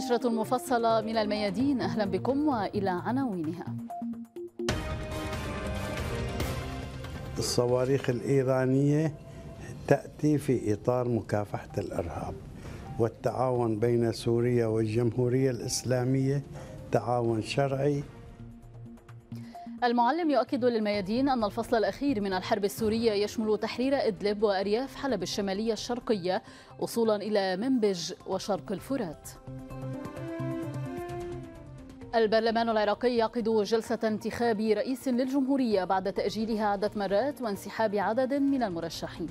نشرة مفصلة من الميادين أهلا بكم وإلى عناوينها الصواريخ الإيرانية تأتي في إطار مكافحة الإرهاب والتعاون بين سوريا والجمهورية الإسلامية تعاون شرعي المعلم يؤكد للميادين أن الفصل الأخير من الحرب السورية يشمل تحرير إدلب وأرياف حلب الشمالية الشرقية وصولا إلى منبج وشرق الفرات البرلمان العراقي يعقد جلسة انتخاب رئيس للجمهورية بعد تأجيلها عدة مرات وانسحاب عدد من المرشحين.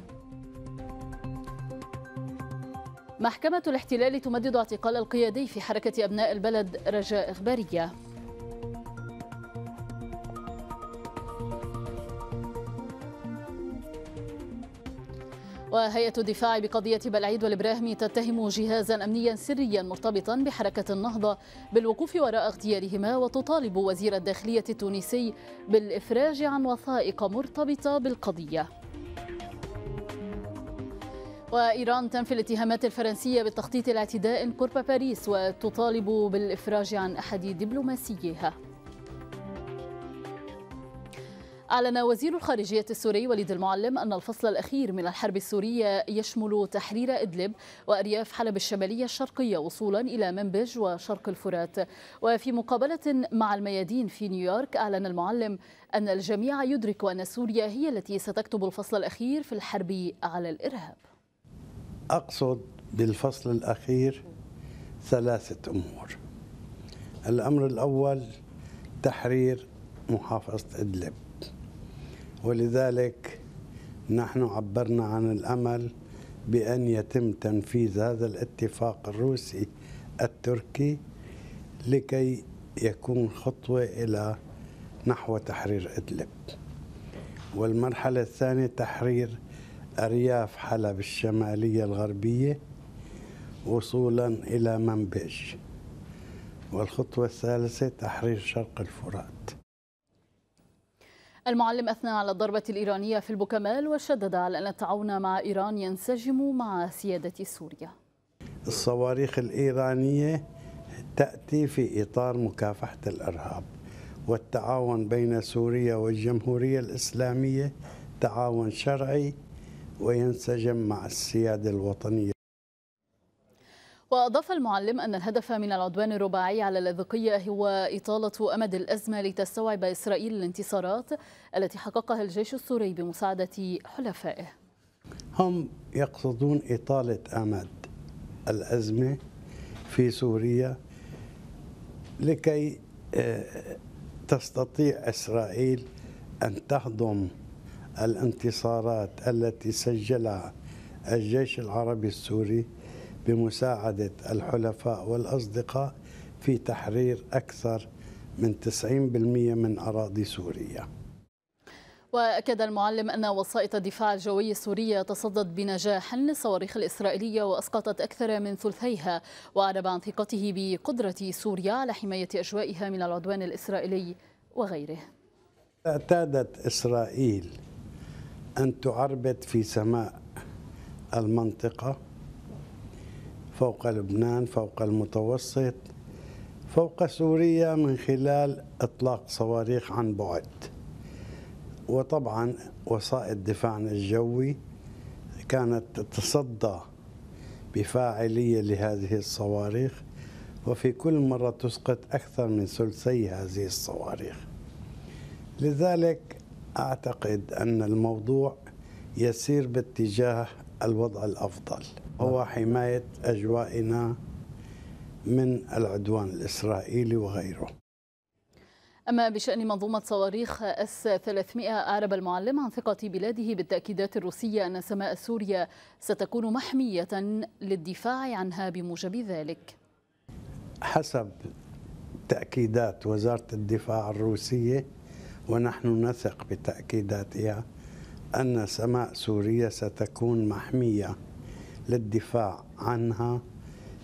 محكمة الاحتلال تمدد اعتقال القيادي في حركة أبناء البلد رجاء إخبارية. وهيئة الدفاع بقضية بلعيد والإبراهيمي تتهم جهازا أمنيا سريا مرتبطا بحركة النهضة بالوقوف وراء اغتيالهما وتطالب وزير الداخلية التونسي بالإفراج عن وثائق مرتبطة بالقضية وإيران تنفي الاتهامات الفرنسية بالتخطيط لاعتداء قرب باريس وتطالب بالإفراج عن أحد دبلوماسيها أعلن وزير الخارجية السوري وليد المعلم أن الفصل الأخير من الحرب السورية يشمل تحرير إدلب وأرياف حلب الشمالية الشرقية وصولا إلى منبج وشرق الفرات وفي مقابلة مع الميادين في نيويورك أعلن المعلم أن الجميع يدرك أن سوريا هي التي ستكتب الفصل الأخير في الحرب على الإرهاب أقصد بالفصل الأخير ثلاثة أمور الأمر الأول تحرير محافظة إدلب ولذلك نحن عبرنا عن الامل بان يتم تنفيذ هذا الاتفاق الروسي التركي لكي يكون خطوه الى نحو تحرير ادلب والمرحله الثانيه تحرير ارياف حلب الشماليه الغربيه وصولا الى منبج والخطوه الثالثه تحرير شرق الفرات المعلم أثنى على الضربة الإيرانية في البوكمال وشدد على أن التعاون مع إيران ينسجم مع سيادة سوريا الصواريخ الإيرانية تأتي في إطار مكافحة الإرهاب والتعاون بين سوريا والجمهورية الإسلامية تعاون شرعي وينسجم مع السيادة الوطنية وأضاف المعلم أن الهدف من العدوان الرباعي على اللاذقية هو إطالة أمد الأزمة لتستوعب إسرائيل الانتصارات التي حققها الجيش السوري بمساعدة حلفائه هم يقصدون إطالة أمد الأزمة في سوريا لكي آه، تستطيع إسرائيل أن تهضم الانتصارات التي سجلها الجيش العربي السوري بمساعدة الحلفاء والأصدقاء في تحرير أكثر من 90% من أراضي سوريا وأكد المعلم أن وسائط الدفاع الجوي السورية تصدت بنجاح للصواريخ الإسرائيلية وأسقطت أكثر من ثلثيها وأعرب عن ثقته بقدرة سوريا على حماية أجوائها من العدوان الإسرائيلي وغيره اعتادت إسرائيل أن تعربد في سماء المنطقة فوق لبنان فوق المتوسط فوق سوريا من خلال إطلاق صواريخ عن بعد وطبعا وسائل دفاعنا الجوي كانت تتصدى بفاعلية لهذه الصواريخ وفي كل مرة تسقط أكثر من ثلثي هذه الصواريخ لذلك أعتقد أن الموضوع يسير باتجاه الوضع الأفضل هو حماية أجوائنا من العدوان الإسرائيلي وغيره أما بشأن منظومة صواريخ أس 300 أعرب المعلم عن ثقة بلاده بالتأكيدات الروسية أن سماء سوريا ستكون محمية للدفاع عنها بموجب ذلك حسب تأكيدات وزارة الدفاع الروسية ونحن نثق بتأكيداتها أن سماء سوريا ستكون محمية للدفاع عنها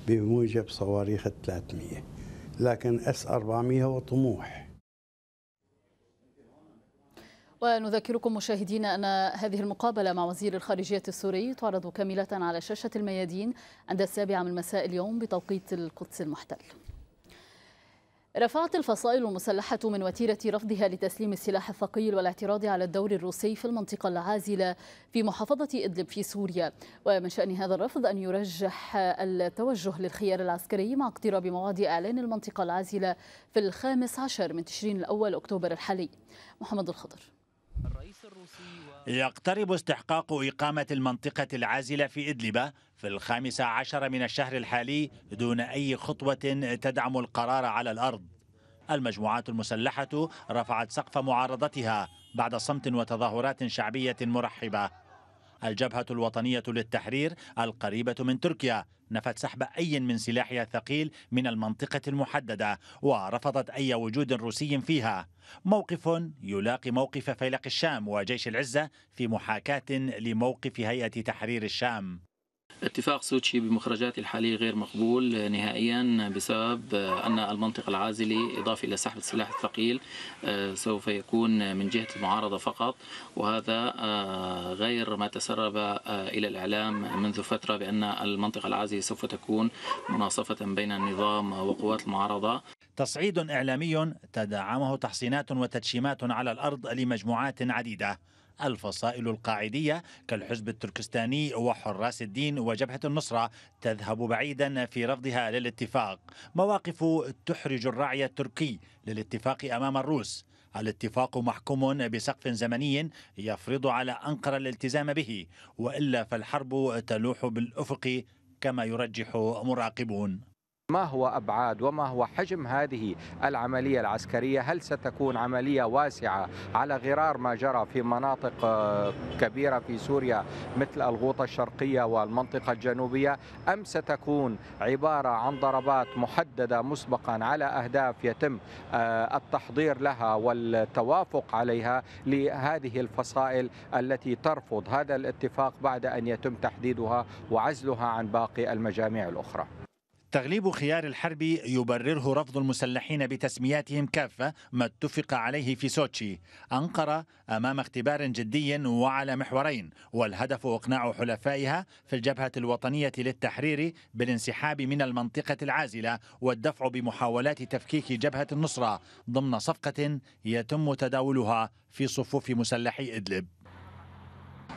بموجب صواريخ 300 لكن اس 400 هو طموح ونذكركم مشاهدينا أن هذه المقابلة مع وزير الخارجية السوري تعرض كاملة على شاشة الميادين عند السابعة من مساء اليوم بتوقيت القدس المحتل رفعت الفصائل المسلحة من وتيرة رفضها لتسليم السلاح الثقيل والاعتراض على الدور الروسي في المنطقة العازلة في محافظة إدلب في سوريا ومن شأن هذا الرفض أن يرجح التوجه للخيار العسكري مع اقتراب مواد إعلان المنطقة العازلة في الخامس عشر من تشرين الأول أكتوبر الحالي محمد الخضر الرئيس الروسي يقترب استحقاق إقامة المنطقة العازلة في إدلب في الخامس عشر من الشهر الحالي دون أي خطوة تدعم القرار على الأرض المجموعات المسلحة رفعت سقف معارضتها بعد صمت وتظاهرات شعبية مرحبة الجبهة الوطنية للتحرير القريبة من تركيا نفت سحب أي من سلاحها الثقيل من المنطقة المحددة ورفضت أي وجود روسي فيها موقف يلاقي موقف فيلق الشام وجيش العزة في محاكاة لموقف هيئة تحرير الشام اتفاق سوتشي بمخرجاته الحالية غير مقبول آه، نهائيا بسبب آه، أن المنطقة العازلة إضافة إلى سحب السلاح الثقيل آه، سوف يكون من جهة المعارضة فقط وهذا غير ما تسرب إلى الإعلام منذ فترة بأن المنطقة العازلة سوف تكون مناصفة بين النظام وقوات المعارضة تصعيد إعلامي تدعمه تحصينات وتدشيمات على الأرض لمجموعات عديدة الفصائل القاعدية كالحزب التركستاني وحراس الدين وجبهة النصرة تذهب بعيدا في رفضها للاتفاق مواقف تحرج الرعي التركي للاتفاق أمام الروس الاتفاق محكوم بسقف زمني يفرض على أنقرة الالتزام به وإلا فالحرب تلوح بالأفق كما يرجح مراقبون ما هو أبعاد وما هو حجم هذه العملية العسكرية هل ستكون عملية واسعة على غرار ما جرى في مناطق آه، كبيرة في سوريا مثل الغوطة الشرقية والمنطقة الجنوبية أم ستكون عبارة عن ضربات محددة مسبقا على أهداف يتم آه، التحضير لها والتوافق عليها لهذه الفصائل التي ترفض هذا الاتفاق بعد أن يتم تحديدها وعزلها عن باقي المجاميع الأخرى تغليب خيار الحرب يبرره رفض المسلحين بتسمياتهم كافة ما اتفق عليه في سوتشي أنقرة أمام اختبار جدي وعلى محورين والهدف إقناع حلفائها في الجبهة الوطنية للتحرير بالانسحاب من المنطقة العازلة والدفع بمحاولات تفكيك جبهة النصرة ضمن صفقة يتم تداولها في صفوف مسلحي إدلب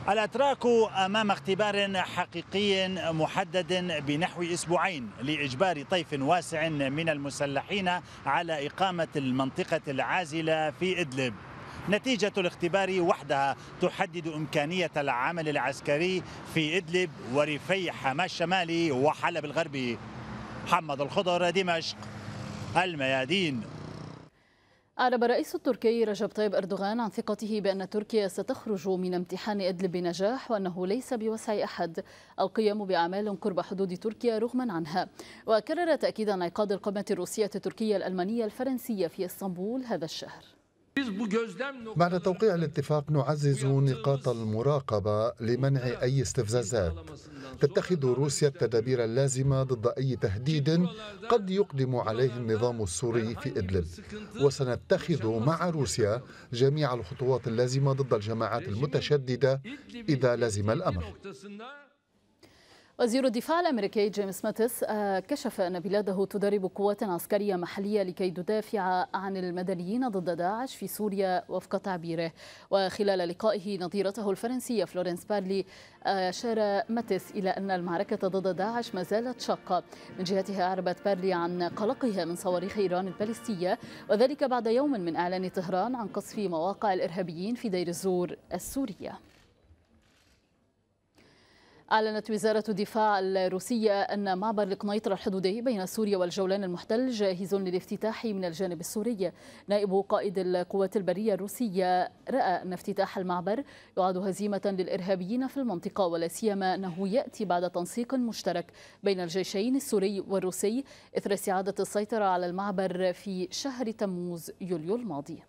الأتراك أمام اختبار حقيقي محدد بنحو أسبوعين لإجبار طيف واسع من المسلحين على إقامة المنطقة العازلة في إدلب نتيجة الاختبار وحدها تحدد إمكانية العمل العسكري في إدلب وريفي حماة الشمالي وحلب الغربي محمد الخضر دمشق الميادين أعرب الرئيس التركي رجب طيب أردوغان عن ثقته بأن تركيا ستخرج من امتحان إدلب بنجاح وأنه ليس بوسع أحد القيام بأعمال قرب حدود تركيا رغما عنها وكرر تأكيد انعقاد القمة الروسية التركية الألمانية الفرنسية في اسطنبول هذا الشهر بعد توقيع الاتفاق نعزز نقاط المراقبة لمنع أي استفزازات تتخذ روسيا التدابير اللازمة ضد أي تهديد قد يقدم عليه النظام السوري في إدلب وسنتخذ مع روسيا جميع الخطوات اللازمة ضد الجماعات المتشددة إذا لزم الأمر وزير الدفاع الامريكي جيمس ماتس آه، كشف ان بلاده تدرب قوات عسكريه محليه لكي تدافع عن المدنيين ضد داعش في سوريا وفق تعبيره وخلال لقائه نظيرته الفرنسيه فلورنس بارلي آه، اشار ماتس الى ان المعركه ضد داعش ما زالت شاقه من جهتها اعربت بارلي عن قلقها من صواريخ ايران البالستيه وذلك بعد يوم من اعلان طهران عن قصف مواقع الارهابيين في دير الزور السوريه أعلنت وزارة الدفاع الروسية أن معبر القنيطرة الحدودي بين سوريا والجولان المحتل جاهز للافتتاح من الجانب السوري نائب قائد القوات البرية الروسية رأى أن افتتاح المعبر يعد هزيمة للإرهابيين في المنطقة ولا سيما أنه يأتي بعد تنسيق مشترك بين الجيشين السوري والروسي إثر استعادة السيطرة على المعبر في شهر تموز يوليو الماضي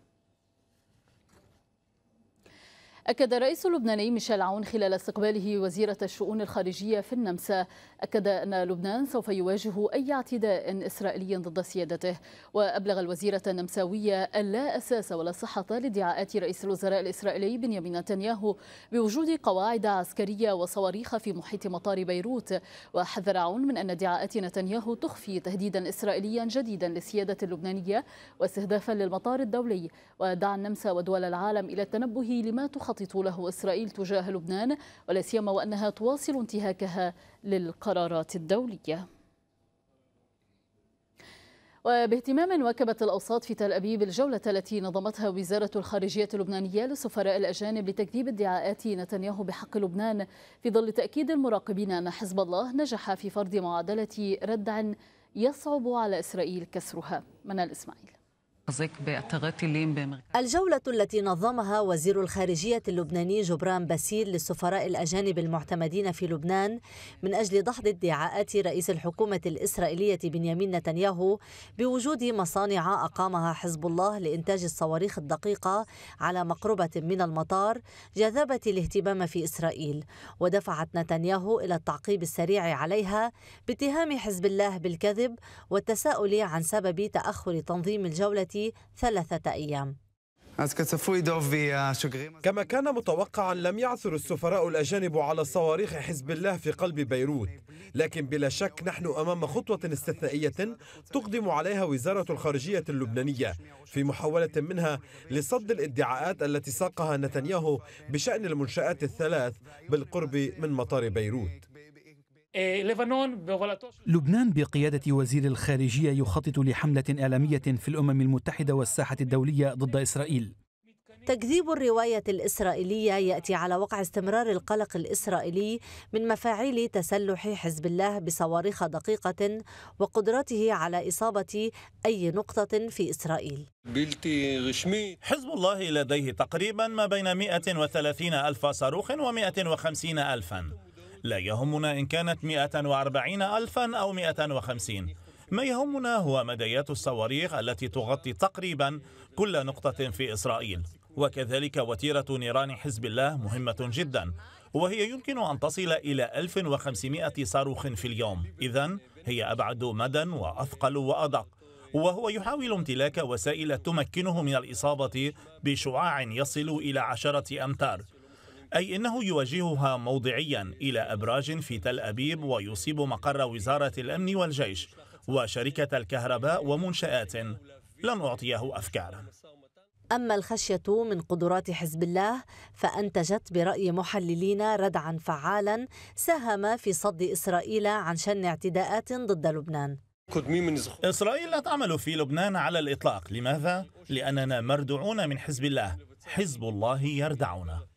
أكد الرئيس اللبناني ميشيل عون خلال استقباله وزيرة الشؤون الخارجية في النمسا أكد أن لبنان سوف يواجه أي اعتداء إسرائيلي ضد سيادته وأبلغ الوزيرة النمساوية أن لا أساس ولا صحة لادعاءات رئيس الوزراء الإسرائيلي بنيامين نتنياهو بوجود قواعد عسكرية وصواريخ في محيط مطار بيروت وحذر عون من أن ادعاءات نتنياهو تخفي تهديدا إسرائيليا جديدا للسيادة اللبنانية واستهدافا للمطار الدولي ودعا النمسا ودول العالم إلى التنبه لما تخطط تخطط إسرائيل تجاه لبنان ولا سيما وأنها تواصل انتهاكها للقرارات الدولية وباهتمام واكبت الأوساط في تل أبيب الجولة التي نظمتها وزارة الخارجية اللبنانية للسفراء الأجانب لتكذيب ادعاءات نتنياهو بحق لبنان في ظل تأكيد المراقبين أن حزب الله نجح في فرض معادلة ردع يصعب على إسرائيل كسرها منال إسماعيل تحتزق باثار טילים الجوله التي نظمها وزير الخارجيه اللبناني جبران باسيل للسفراء الاجانب المعتمدين في لبنان من اجل دحض ادعاءات رئيس الحكومه الاسرائيليه بنيامين نتنياهو بوجود مصانع اقامها حزب الله لانتاج الصواريخ الدقيقه على مقربه من المطار جذبت الاهتمام في اسرائيل ودفعت نتنياهو الى التعقيب السريع عليها باتهام حزب الله بالكذب والتساؤل عن سبب تاخر تنظيم الجوله ثلاثة أيام كما كان متوقعا لم يعثر السفراء الأجانب على صواريخ حزب الله في قلب بيروت لكن بلا شك نحن أمام خطوة استثنائية تقدم عليها وزارة الخارجية اللبنانية في محاولة منها لصد الادعاءات التي ساقها نتنياهو بشأن المنشآت الثلاث بالقرب من مطار بيروت آه، لبنان بقيادة وزير الخارجية يخطط لحملة إعلامية في الأمم المتحدة والساحة الدولية ضد إسرائيل تكذيب الرواية الإسرائيلية يأتي على وقع استمرار القلق الإسرائيلي من مفاعيل تسلح حزب الله بصواريخ دقيقة وقدرته على إصابة أي نقطة في إسرائيل حزب الله لديه تقريبا ما بين 130 ألف صاروخ و150 ألفاً لا يهمنا إن كانت 140 ألفا أو 150 ما يهمنا هو مديات الصواريخ التي تغطي تقريبا كل نقطة في إسرائيل وكذلك وتيرة نيران حزب الله مهمة جدا وهي يمكن أن تصل إلى 1500 صاروخ في اليوم إذا هي أبعد مدى وأثقل وأدق وهو يحاول امتلاك وسائل تمكنه من الإصابة بشعاع يصل إلى عشرة أمتار أي أنه يواجهها موضعيا إلى أبراج في تل أبيب ويصيب مقر وزارة الأمن والجيش وشركة الكهرباء ومنشآت لن أعطيه أفكارا أما الخشية من قدرات حزب الله فأنتجت برأي محللين ردعا فعالا ساهم في صد إسرائيل عن شن اعتداءات ضد لبنان إسرائيل لا تعمل في لبنان على الإطلاق لماذا؟ لأننا مردعون من حزب الله حزب الله يردعنا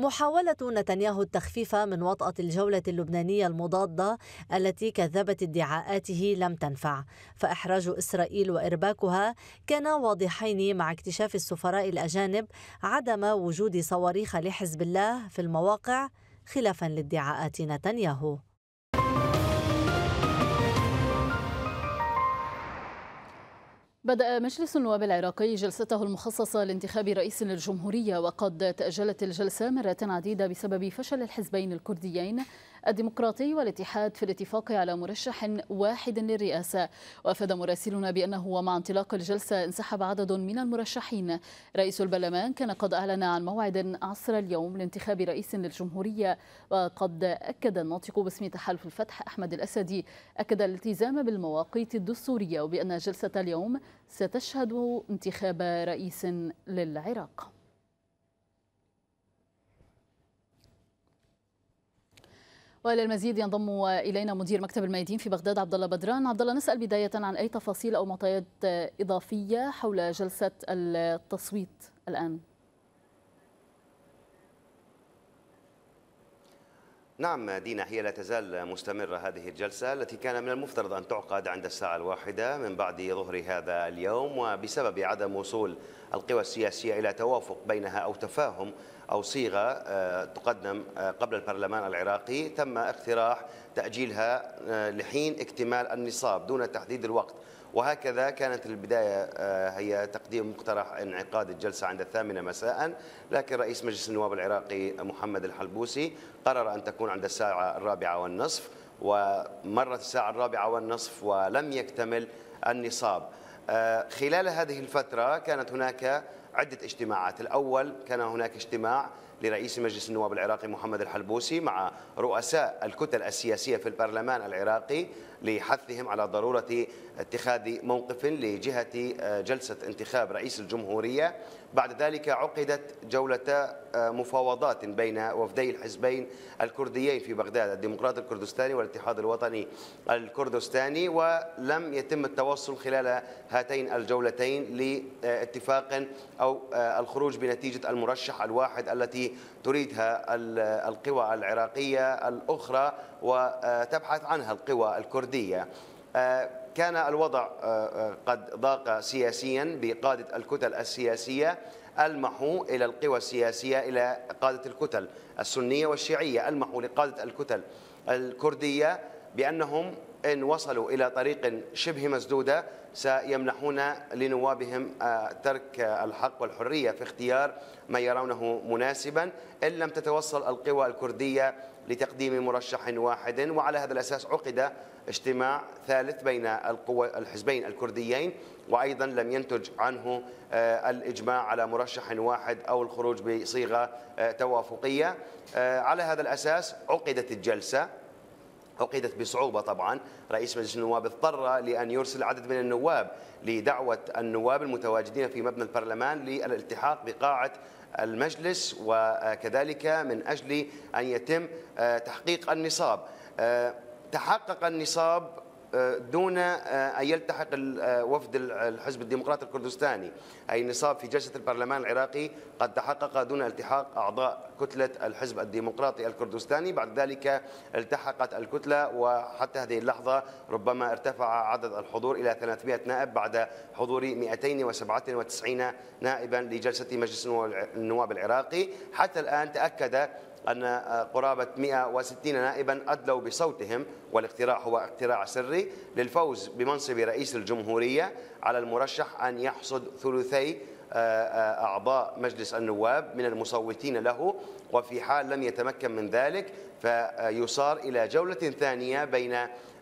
محاولة نتنياهو التخفيف من وطأة الجولة اللبنانية المضادة التي كذبت ادعاءاته لم تنفع فإحراج إسرائيل وإرباكها كان واضحين مع اكتشاف السفراء الأجانب عدم وجود صواريخ لحزب الله في المواقع خلافا لادعاءات نتنياهو بدأ مجلس النواب العراقي جلسته المخصصة لانتخاب رئيس للجمهورية وقد تأجلت الجلسة مرات عديدة بسبب فشل الحزبين الكرديين الديمقراطي والاتحاد في الاتفاق على مرشح واحد للرئاسة وأفاد مراسلنا بأنه ومع انطلاق الجلسة انسحب عدد من المرشحين رئيس البرلمان كان قد أعلن عن موعد عصر اليوم لانتخاب رئيس للجمهورية وقد أكد الناطق باسم تحالف الفتح أحمد الأسدي أكد الالتزام بالمواقيت الدستورية وبأن جلسة اليوم ستشهد انتخاب رئيس للعراق وللمزيد ينضم الينا مدير مكتب الميادين في بغداد عبد الله بدران عبد الله نسال بدايه عن اي تفاصيل او معطيات اضافيه حول جلسه التصويت الان نعم دينا هي لا تزال مستمرة هذه الجلسة التي كان من المفترض أن تعقد عند الساعة الواحدة من بعد ظهر هذا اليوم وبسبب عدم وصول القوى السياسية إلى توافق بينها أو تفاهم أو صيغة آه، تقدم آه، قبل البرلمان العراقي تم اقتراح تأجيلها آه، لحين اكتمال النصاب دون تحديد الوقت وهكذا كانت البداية هي تقديم مقترح انعقاد الجلسة عند الثامنة مساء لكن رئيس مجلس النواب العراقي محمد الحلبوسي قرر أن تكون عند الساعة الرابعة والنصف ومرت الساعة الرابعة والنصف ولم يكتمل النصاب خلال هذه الفترة كانت هناك عدة اجتماعات الأول كان هناك اجتماع لرئيس مجلس النواب العراقي محمد الحلبوسي مع رؤساء الكتل السياسية في البرلمان العراقي لحثهم على ضرورة اتخاذ موقف لجهة آه، جلسة انتخاب رئيس الجمهورية بعد ذلك عقدت جولة آه، مفاوضات بين وفدي الحزبين الكرديين في بغداد الديمقراط الكردستاني والاتحاد الوطني الكردستاني ولم يتم التوصل خلال هاتين الجولتين لاتفاق أو آه، الخروج بنتيجة المرشح الواحد التي تريدها القوى العراقية الأخرى وتبحث عنها القوى الكردية الكردية آه، كان الوضع آه، آه، قد ضاق سياسيا بقادة الكتل السياسية ألمحوا إلى القوى السياسية إلى قادة الكتل السنية والشيعية ألمحوا لقادة الكتل الكردية بأنهم إن وصلوا إلى طريق شبه مسدودة سيمنحون لنوابهم ترك الحق والحرية في اختيار ما يرونه مناسبا إن لم تتوصل القوى الكردية لتقديم مرشح واحد وعلى هذا الأساس عقد اجتماع ثالث بين القوى الحزبين الكرديين وأيضا لم ينتج عنه آه، الإجماع على مرشح واحد أو الخروج بصيغة آه، توافقية آه، على هذا الأساس عقدت الجلسة عقدت بصعوبة طبعا رئيس مجلس النواب اضطر لأن يرسل عدد من النواب لدعوة النواب المتواجدين في مبنى البرلمان للالتحاق بقاعة المجلس وكذلك من أجل أن يتم آه، تحقيق النصاب آه، تحقق النصاب آه، دون آه، ان يلتحق آه، وفد الحزب الديمقراطي الكردستاني اي نصاب في جلسه البرلمان العراقي قد تحقق دون التحاق اعضاء كتله الحزب الديمقراطي الكردستاني بعد ذلك التحقت الكتله وحتى هذه اللحظه ربما ارتفع عدد الحضور الى 300 نائب بعد حضور 297 نائبا لجلسه مجلس النواب العراقي حتى الان تاكد أن آه، قرابة 160 نائبا أدلوا بصوتهم والاقتراع هو اقتراع سري للفوز بمنصب رئيس الجمهورية على المرشح أن يحصد ثلثي أعضاء مجلس النواب من المصوتين له وفي حال لم يتمكن من ذلك فيصار إلى جولة ثانية بين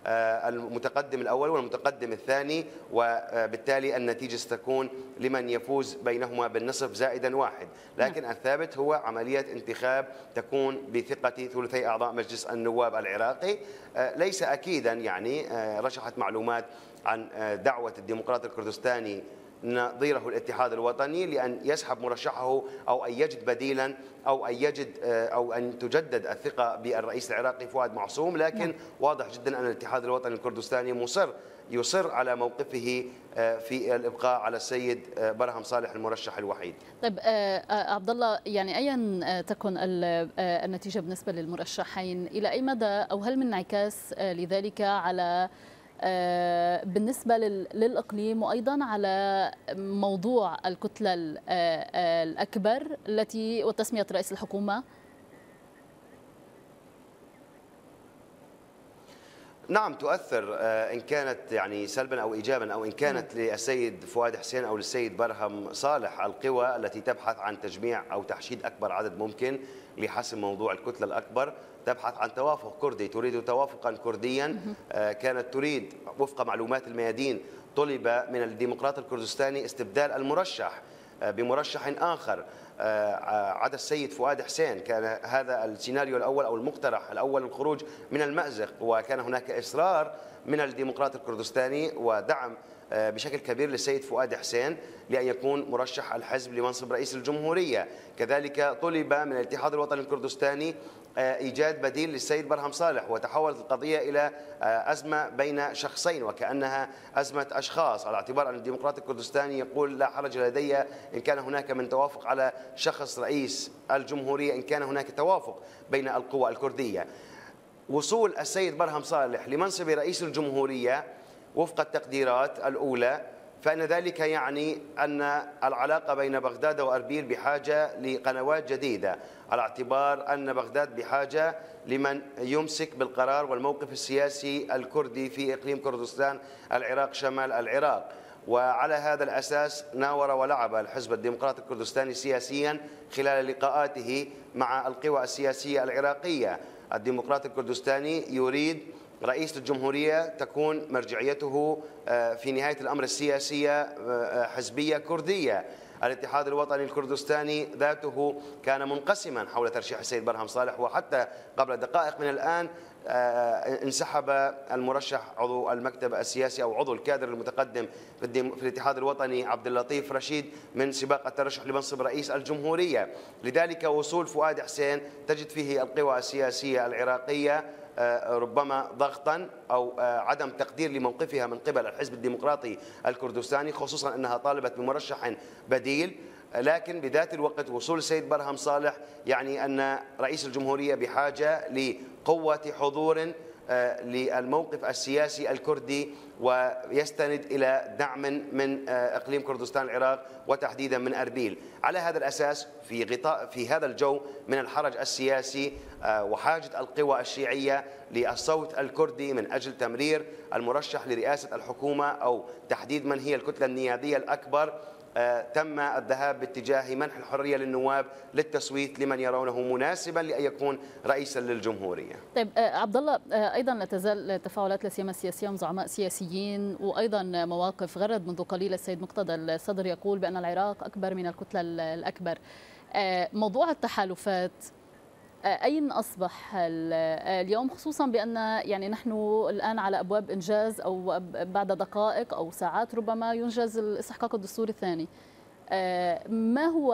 آه، المتقدم الأول والمتقدم الثاني وبالتالي النتيجة ستكون لمن يفوز بينهما بالنصف زائدا واحد نعم. لكن الثابت هو عملية انتخاب تكون بثقة ثلثي أعضاء مجلس النواب العراقي آه، ليس أكيدا يعني آه، رشحت معلومات عن دعوة الديمقراط الكردستاني نظيره الاتحاد الوطني لان يسحب مرشحه او ان يجد بديلا او ان يجد آه، او ان تجدد الثقه بالرئيس العراقي فؤاد معصوم لكن نعم. واضح جدا ان الاتحاد الوطني الكردستاني مصر يصر على موقفه آه، في الابقاء على السيد آه، برهم صالح المرشح الوحيد. طيب عبد الله يعني ايا تكن النتيجه بالنسبه للمرشحين الى اي مدى او هل من انعكاس لذلك على آه، بالنسبة للإقليم وأيضا على موضوع الكتلة آه، آه، الأكبر التي وتسمية رئيس الحكومة نعم تؤثر آه، ان كانت يعني سلبا او ايجابا او ان كانت نعم. للسيد فؤاد حسين او للسيد برهم صالح القوى التي تبحث عن تجميع او تحشيد اكبر عدد ممكن لحسم موضوع الكتله الاكبر تبحث عن توافق كردي تريد توافقا كرديا آه، كانت تريد وفق معلومات الميادين طلب من الديمقراط الكردستاني استبدال المرشح آه، بمرشح آخر آه، آه، عدا السيد فؤاد حسين كان هذا السيناريو الأول أو المقترح الأول الخروج من المأزق وكان هناك إصرار من الديمقراط الكردستاني ودعم آه، بشكل كبير للسيد فؤاد حسين لأن يكون مرشح الحزب لمنصب رئيس الجمهورية كذلك طلب من الاتحاد الوطني الكردستاني آه، إيجاد بديل للسيد برهم صالح وتحولت القضية إلى آه، أزمة بين شخصين وكأنها أزمة أشخاص على اعتبار أن الديمقراطي الكردستاني يقول لا حرج لدي إن كان هناك من توافق على شخص رئيس الجمهورية إن كان هناك توافق بين القوى الكردية وصول السيد برهم صالح لمنصب رئيس الجمهورية وفق التقديرات الأولى فإن ذلك يعني أن العلاقة بين بغداد وأربيل بحاجة لقنوات جديدة على اعتبار أن بغداد بحاجة لمن يمسك بالقرار والموقف السياسي الكردي في إقليم كردستان العراق شمال العراق وعلى هذا الأساس ناور ولعب الحزب الديمقراطي الكردستاني سياسيا خلال لقاءاته مع القوى السياسية العراقية الديمقراطي الكردستاني يريد رئيس الجمهورية تكون مرجعيته آه، في نهاية الأمر السياسية آه، آه، حزبية كردية الاتحاد الوطني الكردستاني ذاته كان منقسما حول ترشيح السيد برهم صالح وحتى قبل دقائق من الآن انسحب المرشح عضو المكتب السياسي او عضو الكادر المتقدم في الاتحاد الوطني عبد اللطيف رشيد من سباق الترشح لمنصب رئيس الجمهوريه، لذلك وصول فؤاد حسين تجد فيه القوى السياسيه العراقيه آه، ربما ضغطا أو آه، عدم تقدير لموقفها من قبل الحزب الديمقراطي الكردستاني خصوصا أنها طالبت بمرشح بديل لكن بذات الوقت وصول السيد برهم صالح يعني أن رئيس الجمهورية بحاجة لقوة حضور آه، للموقف السياسي الكردي ويستند الى دعم من آه، اقليم كردستان العراق وتحديدا من اربيل، على هذا الاساس في غطاء في هذا الجو من الحرج السياسي آه، وحاجه القوى الشيعيه للصوت الكردي من اجل تمرير المرشح لرئاسه الحكومه او تحديد من هي الكتله النيابيه الاكبر آه، تم الذهاب باتجاه منح الحريه للنواب للتصويت لمن يرونه مناسبا لان يكون رئيسا للجمهوريه. طيب آه، عبد الله آه، ايضا لا تزال تفاعلات لا سيما السياسيه من زعماء سياسيين وايضا مواقف غرد منذ قليل السيد مقتدى الصدر يقول بان العراق اكبر من الكتله الاكبر. موضوع التحالفات أين أصبح اليوم خصوصا بأن يعني نحن الآن على أبواب إنجاز أو بعد دقائق أو ساعات ربما ينجز الاستحقاق الدستوري الثاني آه، ما هو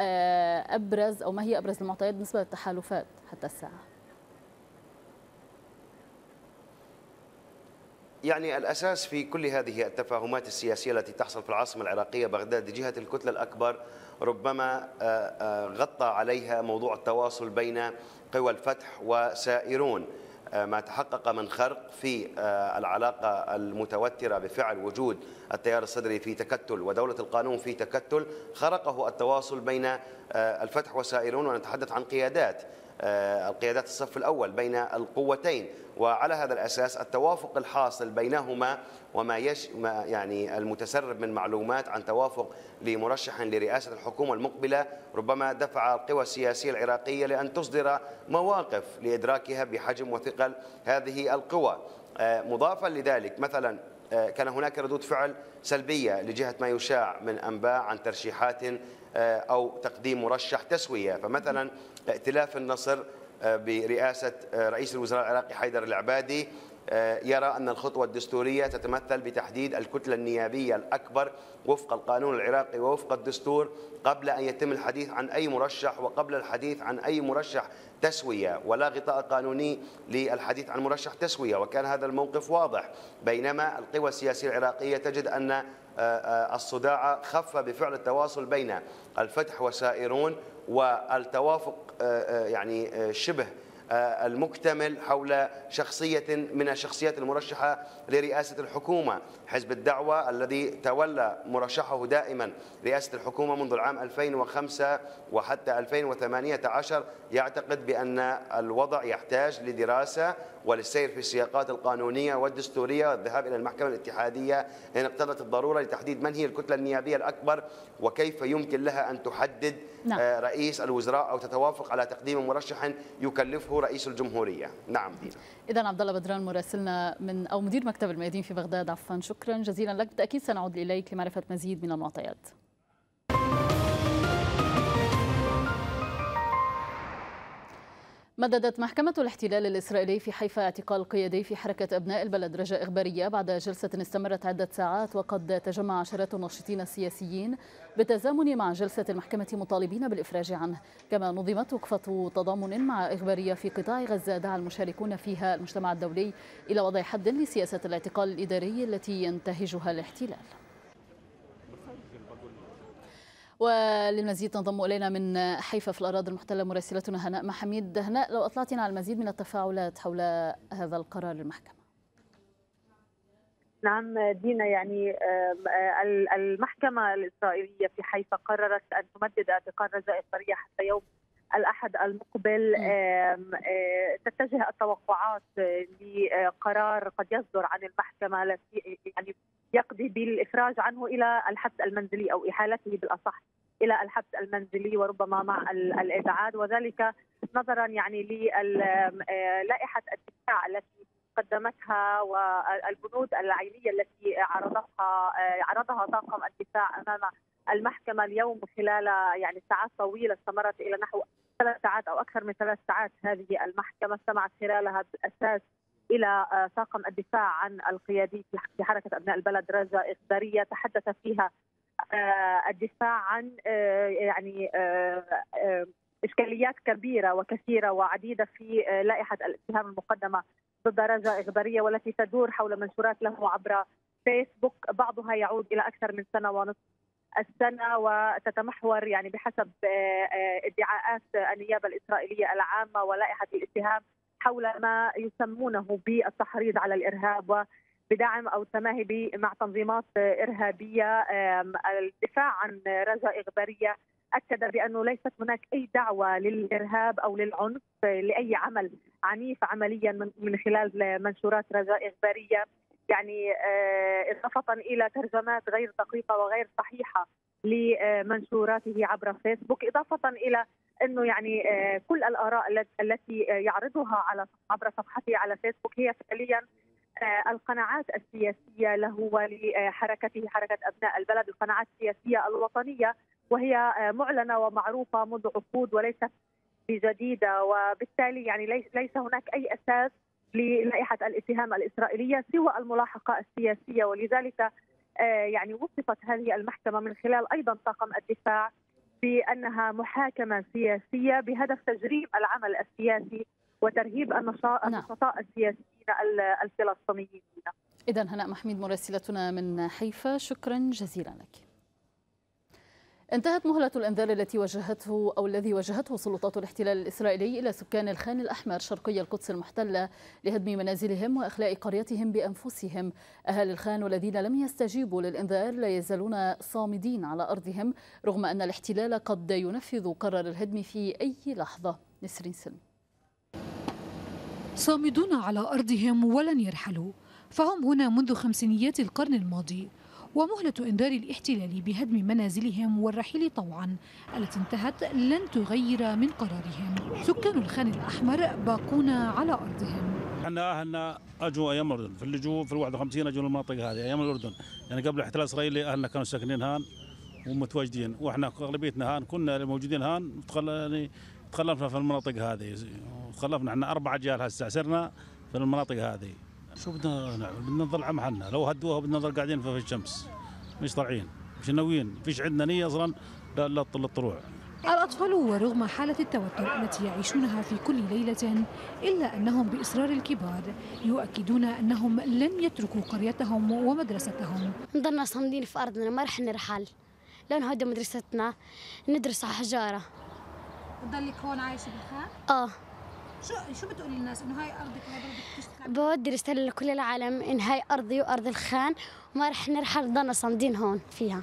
آه، أبرز أو ما هي أبرز المعطيات بالنسبة للتحالفات حتى الساعة؟ يعني الأساس في كل هذه التفاهمات السياسية التي تحصل في العاصمة العراقية بغداد جهة الكتلة الأكبر ربما آه، آه، غطى عليها موضوع التواصل بين قوى الفتح وسائرون آه، ما تحقق من خرق في العلاقة المتوترة بفعل وجود التيار الصدري في تكتل ودولة القانون في تكتل خرقه التواصل بين الفتح وسائرون ونتحدث عن قيادات آه، القيادات الصف الأول بين القوتين وعلى هذا الأساس التوافق الحاصل بينهما وما يش ما يعني المتسرب من معلومات عن توافق لمرشح لرئاسة الحكومة المقبلة ربما دفع القوى السياسية العراقية لأن تصدر مواقف لإدراكها بحجم وثقل هذه القوى آه، مضافا لذلك مثلا آه، كان هناك ردود فعل سلبية لجهة ما يشاع من أنباء عن ترشيحات آه، أو تقديم مرشح تسوية فمثلا ائتلاف النصر آه، برئاسة رئيس الوزراء العراقي حيدر العبادي آه، يرى أن الخطوة الدستورية تتمثل بتحديد الكتلة النيابية الأكبر وفق القانون العراقي ووفق الدستور قبل أن يتم الحديث عن أي مرشح وقبل الحديث عن أي مرشح تسوية ولا غطاء قانوني للحديث عن مرشح تسوية وكان هذا الموقف واضح بينما القوى السياسية العراقية تجد أن آه، آه، الصداع خف بفعل التواصل بين الفتح وسائرون والتوافق يعني شبه آه، المكتمل حول شخصية من الشخصيات المرشحة لرئاسة الحكومة حزب الدعوة الذي تولى مرشحه دائما رئاسة الحكومة منذ العام 2005 وحتى 2018 يعتقد بأن الوضع يحتاج لدراسة وللسير في السياقات القانونية والدستورية والذهاب إلى المحكمة الاتحادية إن اقتضت الضرورة لتحديد من هي الكتلة النيابية الأكبر وكيف يمكن لها أن تحدد نعم. آه، رئيس الوزراء أو تتوافق على تقديم مرشح يكلفه رئيس الجمهورية نعم دينا إذا عبد الله بدران مراسلنا من أو مدير مكتب الميادين في بغداد عفوا شكرا جزيلا لك بالتأكيد سنعود إليك لمعرفة مزيد من المعطيات مددت محكمة الاحتلال الإسرائيلي في حيفا اعتقال قيادي في حركة أبناء البلد رجاء إخبارية بعد جلسة استمرت عدة ساعات وقد تجمع عشرات الناشطين السياسيين بالتزامن مع جلسة المحكمة مطالبين بالإفراج عنه كما نظمت وقفة تضامن مع إخبارية في قطاع غزة دعا المشاركون فيها المجتمع الدولي إلى وضع حد لسياسة الاعتقال الإداري التي ينتهجها الاحتلال وللمزيد تنضم إلينا من حيفا في الأراضي المحتلة مراسلتنا هناء محميد هناء لو أطلعتنا على المزيد من التفاعلات حول هذا القرار المحكمة نعم دينا يعني آه، المحكمة الإسرائيلية في حيفا قررت أن تمدد اعتقال رجاء الطرية حتى يوم الأحد المقبل آه، تتجه التوقعات لقرار قد يصدر عن المحكمة يعني يقضي بالإفراج عنه إلى الحبس المنزلي أو إحالته بالأصح إلى الحبس المنزلي وربما مع الإبعاد وذلك نظرا يعني للائحة آه، الدفاع التي قدمتها والبنود العينية التي عرضها آه، عرضها طاقم الدفاع أمام المحكمة اليوم خلال يعني ساعات طويلة استمرت إلى نحو ثلاث ساعات أو أكثر من ثلاث ساعات هذه المحكمة استمعت خلالها بالأساس الى طاقم آه، الدفاع عن القيادي في حركه ابناء البلد رجا اخباريه تحدث فيها آه، الدفاع عن آه، يعني اشكاليات كبيره وكثيره وعديده في لائحه الاتهام المقدمه ضد رجا اخباريه والتي تدور حول منشورات له عبر فيسبوك بعضها يعود الى اكثر من سنه ونصف السنه وتتمحور يعني بحسب ادعاءات النيابه الاسرائيليه العامه ولائحه الاتهام حول ما يسمونه بالتحريض على الارهاب و بدعم او تماهي مع تنظيمات ارهابيه الدفاع عن رجاء اخباريه اكد بانه ليست هناك اي دعوه للارهاب او للعنف لاي عمل عنيف عمليا من خلال منشورات رجاء اخباريه يعني آه، إضافة إلى ترجمات غير دقيقة وغير صحيحة لمنشوراته عبر فيسبوك إضافة إلى انه يعني آه، كل الاراء التي يعرضها على عبر صفحته على فيسبوك هي فعليا آه، القناعات السياسيه له ولحركته حركه ابناء البلد القناعات السياسيه الوطنيه وهي معلنه ومعروفه منذ عقود وليست بجديده وبالتالي يعني ليس هناك اي اساس للائحه الاتهام الاسرائيليه سوى الملاحقه السياسيه ولذلك آه، يعني وصفت هذه المحكمه من خلال ايضا طاقم الدفاع بانها محاكمه سياسيه بهدف تجريم العمل السياسي وترهيب نعم. النشطاء السياسيين الفلسطينيين. اذا هناء محميد مراسلتنا من حيفا شكرا جزيلا لك. انتهت مهلة الإنذار التي وجهته أو الذي وجهته سلطات الاحتلال الإسرائيلي إلى سكان الخان الأحمر شرقي القدس المحتلة لهدم منازلهم وإخلاء قريتهم بأنفسهم أهالي الخان والذين لم يستجيبوا للإنذار لا يزالون صامدين على أرضهم رغم أن الاحتلال قد ينفذ قرار الهدم في أي لحظة نسرين سن صامدون على أرضهم ولن يرحلوا فهم هنا منذ خمسينيات القرن الماضي ومهلة إنذار الاحتلال بهدم منازلهم والرحيل طوعا التي انتهت لن تغير من قرارهم سكان الخان الأحمر باقون على أرضهم احنا اهلنا اجوا ايام الاردن في اللجوء في ال 51 اجوا المناطق هذه ايام الاردن يعني قبل الاحتلال الاسرائيلي اهلنا كانوا ساكنين هان ومتواجدين واحنا اغلبيتنا هان كنا موجودين هان يعني تخلفنا في المناطق هذه تخلفنا احنا اربع اجيال هسه سرنا في المناطق هذه شو بدنا نعمل بدنا نظل عم حالنا، لو هدوها بدنا نظل قاعدين في الشمس مش طالعين مش ناويين فيش عندنا نيه اصلا للطلوع الأطفال ورغم حالة التوتر التي يعيشونها في كل ليلة إلا أنهم بإصرار الكبار يؤكدون أنهم لن يتركوا قريتهم ومدرستهم نضلنا صامدين في أرضنا ما رح نرحل لأن هذه مدرستنا ندرس على حجارة تضلك هون عايشة بالخير؟ آه شو شو بتقولي للناس انه هاي ارضك وهي بلدك بودي رساله لكل العالم ان هاي ارضي وارض الخان وما رح نرحل نضلنا صامدين هون فيها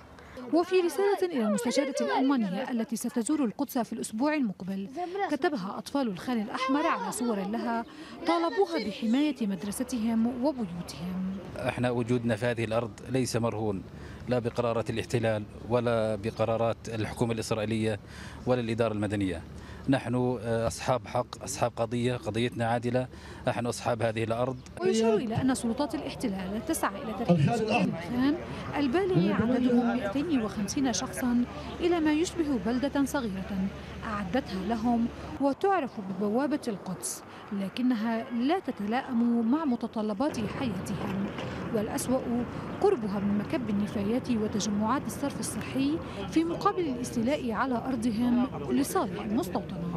وفي رسالة إلى المستشارة الألمانية التي ستزور القدس في الأسبوع المقبل كتبها أطفال الخان الأحمر على صور لها طالبوها بحماية مدرستهم وبيوتهم احنا وجودنا في هذه الأرض ليس مرهون لا بقرارات الاحتلال ولا بقرارات الحكومة الإسرائيلية ولا الإدارة المدنية نحن آه، أصحاب حق أصحاب قضية قضيتنا عادلة نحن أصحاب هذه الأرض ويشير إلى أن سلطات الاحتلال تسعى إلى ترحيل خان البالغ عددهم 250 شخصا إلى ما يشبه بلدة صغيرة أعدتها لهم وتعرف ببوابة القدس لكنها لا تتلائم مع متطلبات حياتهم والأسوأ قربها من مكب النفايات وتجمعات الصرف الصحي في مقابل الاستيلاء على أرضهم لصالح المستوطنات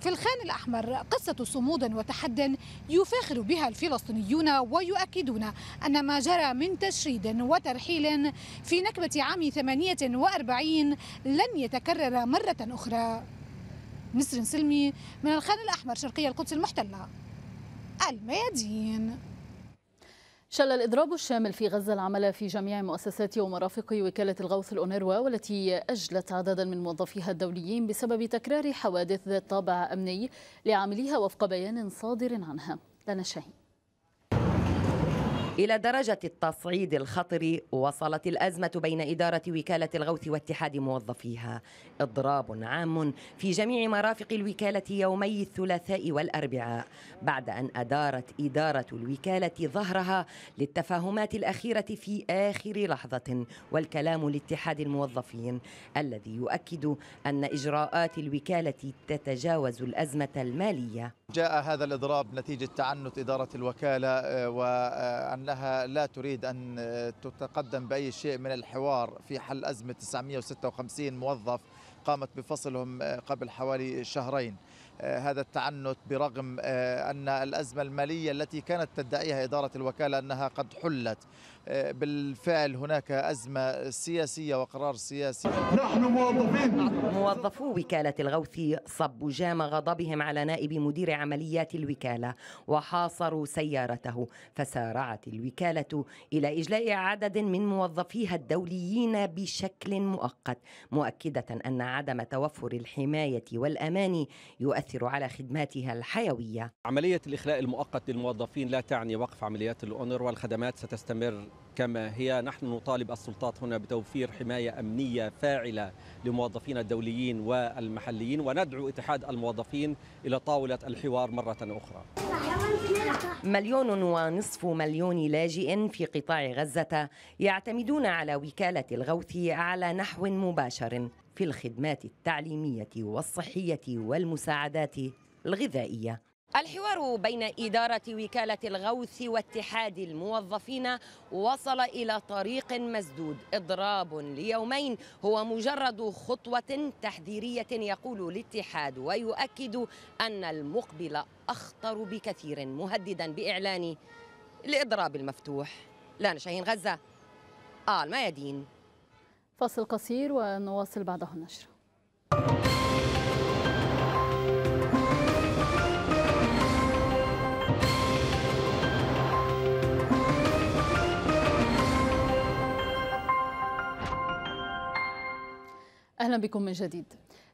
في الخان الأحمر قصة صمود وتحد يفاخر بها الفلسطينيون ويؤكدون أن ما جرى من تشريد وترحيل في نكبة عام 48 لن يتكرر مرة أخرى نسرين سلمي من الخان الأحمر شرقية القدس المحتلة الميادين شل الإضراب الشامل في غزة العمل في جميع مؤسسات ومرافق وكالة الغوث الأونروا والتي أجلت عددا من موظفيها الدوليين بسبب تكرار حوادث ذات طابع أمني لعاملها وفق بيان صادر عنها لنا شاهين إلى درجة التصعيد الخطر وصلت الأزمة بين إدارة وكالة الغوث واتحاد موظفيها إضراب عام في جميع مرافق الوكالة يومي الثلاثاء والأربعاء بعد أن أدارت إدارة الوكالة ظهرها للتفاهمات الأخيرة في آخر لحظة والكلام لاتحاد الموظفين الذي يؤكد أن إجراءات الوكالة تتجاوز الأزمة المالية جاء هذا الإضراب نتيجة تعنت إدارة الوكالة آه، وأن أنها لا تريد أن تتقدم بأي شيء من الحوار في حل أزمة 956 موظف قامت بفصلهم آه، قبل حوالي شهرين آه، هذا التعنت برغم آه، أن الأزمة المالية التي كانت تدعيها إدارة الوكالة أنها قد حلت آه، بالفعل هناك أزمة سياسية وقرار سياسي نحن موظفين موظفو وكالة الغوث صبوا جام غضبهم على نائب مدير عمليات الوكالة وحاصروا سيارته فسارعت الوكالة إلى إجلاء عدد من موظفيها الدوليين بشكل مؤقت مؤكدة أن عدم توفر الحماية والأمان يؤثر على خدماتها الحيوية عملية الإخلاء المؤقت للموظفين لا تعني وقف عمليات الأونر والخدمات ستستمر كما هي نحن نطالب السلطات هنا بتوفير حماية أمنية فاعلة لموظفين الدوليين والمحليين وندعو اتحاد الموظفين إلى طاولة الحوار مرة أخرى مليون ونصف مليون لاجئ في قطاع غزة يعتمدون على وكالة الغوث على نحو مباشر في الخدمات التعليمية والصحية والمساعدات الغذائية الحوار بين إدارة وكالة الغوث واتحاد الموظفين وصل إلى طريق مسدود إضراب ليومين هو مجرد خطوة تحذيرية يقول الاتحاد ويؤكد أن المقبل أخطر بكثير مهددا بإعلان الإضراب المفتوح لانا شاهين غزة آل ميادين فصل قصير ونواصل بعده النشره أهلا بكم من جديد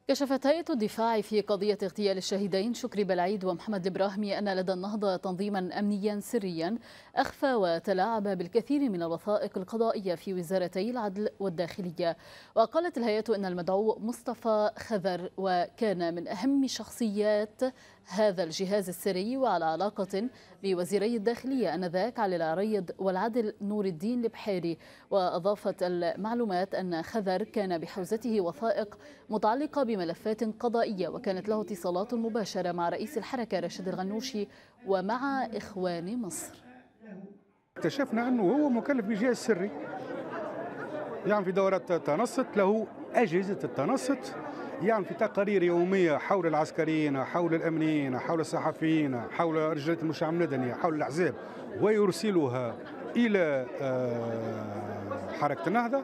كشفت هيئة الدفاع في قضية اغتيال الشهيدين شكري بلعيد ومحمد البراهمي أن لدى النهضة تنظيما أمنيا سريا أخفى وتلاعب بالكثير من الوثائق القضائية في وزارتي العدل والداخلية وقالت الهيئة أن المدعو مصطفى خذر وكان من أهم شخصيات هذا الجهاز السري وعلى علاقة بوزيري الداخلية أنذاك علي العريض والعدل نور الدين البحيري وأضافت المعلومات أن خذر كان بحوزته وثائق متعلقة بملفات قضائية وكانت له اتصالات مباشرة مع رئيس الحركة رشيد الغنوشي ومع إخوان مصر اكتشفنا أنه هو مكلف بجهاز سري يعني في دورات تنصت له أجهزة التنصت يعني في تقارير يوميه حول العسكريين حول الامنيين حول الصحفيين حول رجالات المجتمع المدني حول الاحزاب ويرسلها الى آه، حركه النهضه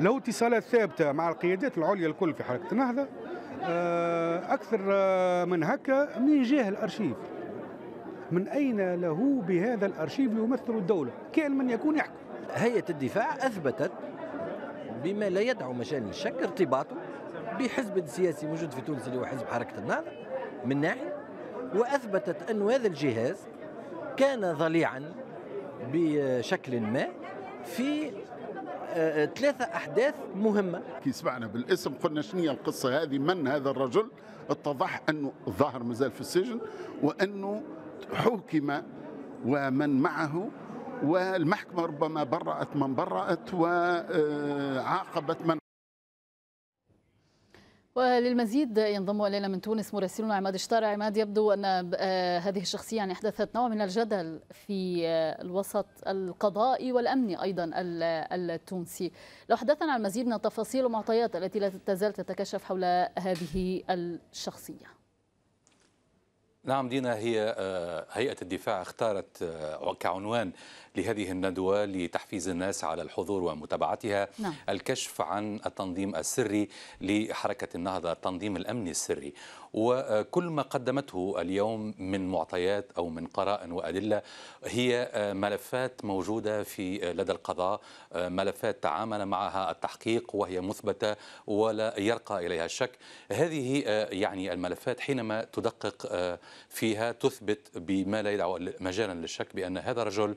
له اتصالات ثابته مع القيادات العليا الكل في حركه النهضه آه، اكثر آه، من هكا من جهه الارشيف من اين له بهذا الارشيف يمثل الدوله كان من يكون يحكم هيئه الدفاع اثبتت بما لا يدعو مجال للشك ارتباطه بحزب سياسي موجود في تونس اللي هو حزب حركه النهضه من ناحيه واثبتت انه هذا الجهاز كان ضليعا بشكل ما في آه، آه، ثلاثة أحداث مهمة كي سمعنا بالاسم قلنا شنية القصة هذه من هذا الرجل اتضح أنه ظاهر مازال في السجن وأنه حكم ومن معه والمحكمة ربما برأت من برأت وعاقبت من وللمزيد ينضم الينا من تونس مراسلنا عماد شطار عماد يبدو ان آه، هذه الشخصيه يعني احدثت نوع من الجدل في آه، الوسط القضائي والامني ايضا التونسي لو حدثنا عن المزيد من التفاصيل والمعطيات التي لا تزال تتكشف حول هذه الشخصيه نعم دينا هي آه، هيئة الدفاع اختارت كعنوان لهذه الندوة لتحفيز الناس على الحضور ومتابعتها نعم. الكشف عن التنظيم السري لحركة النهضة التنظيم الأمني السري وكل ما قدمته اليوم من معطيات أو من قراء وأدلة هي آه، ملفات موجودة في آه، لدى القضاء آه، ملفات تعامل معها التحقيق وهي مثبتة ولا يرقى إليها الشك هذه يعني الملفات حينما تدقق فيها تثبت بما لا يدعو مجالا للشك بأن هذا الرجل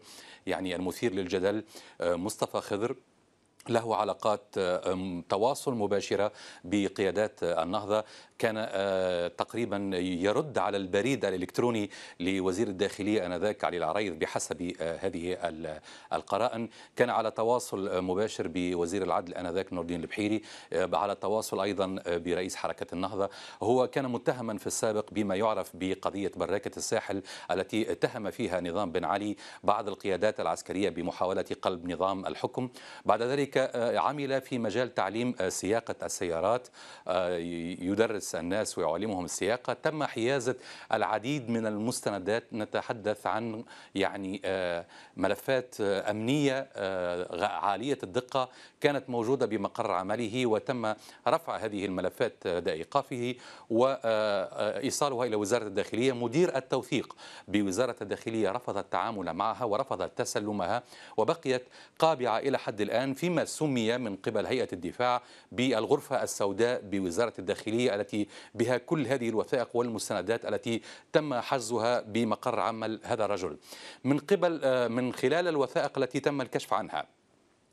يعني المثير للجدل آه، مصطفى خضر له علاقات آه، تواصل مباشره بقيادات آه، النهضه كان آه، تقريبا يرد على البريد الالكتروني لوزير الداخليه انذاك علي العريض بحسب هذه القرائن كان على تواصل مباشر بوزير العدل انذاك نور الدين البحيري على تواصل ايضا برئيس حركه النهضه هو كان متهما في السابق بما يعرف بقضيه براكه الساحل التي اتهم فيها نظام بن علي بعض القيادات العسكريه بمحاوله قلب نظام الحكم بعد ذلك ذلك آه، عمل في مجال تعليم آه، سياقة السيارات آه، يدرس الناس ويعلمهم السياقة تم حيازة العديد من المستندات نتحدث عن يعني ملفات أمنية عالية الدقة كانت موجودة بمقر عمله وتم رفع هذه الملفات لدى إيقافه وإيصالها إلى وزارة الداخلية مدير التوثيق بوزارة الداخلية رفض التعامل معها ورفض تسلمها وبقيت قابعة إلى حد الآن فيما سمي من قبل هيئة الدفاع بالغرفة السوداء بوزارة الداخلية التي بها كل هذه الوثائق والمستندات التي تم حجزها بمقر عمل هذا الرجل من قبل من خلال الوثائق التي تم الكشف عنها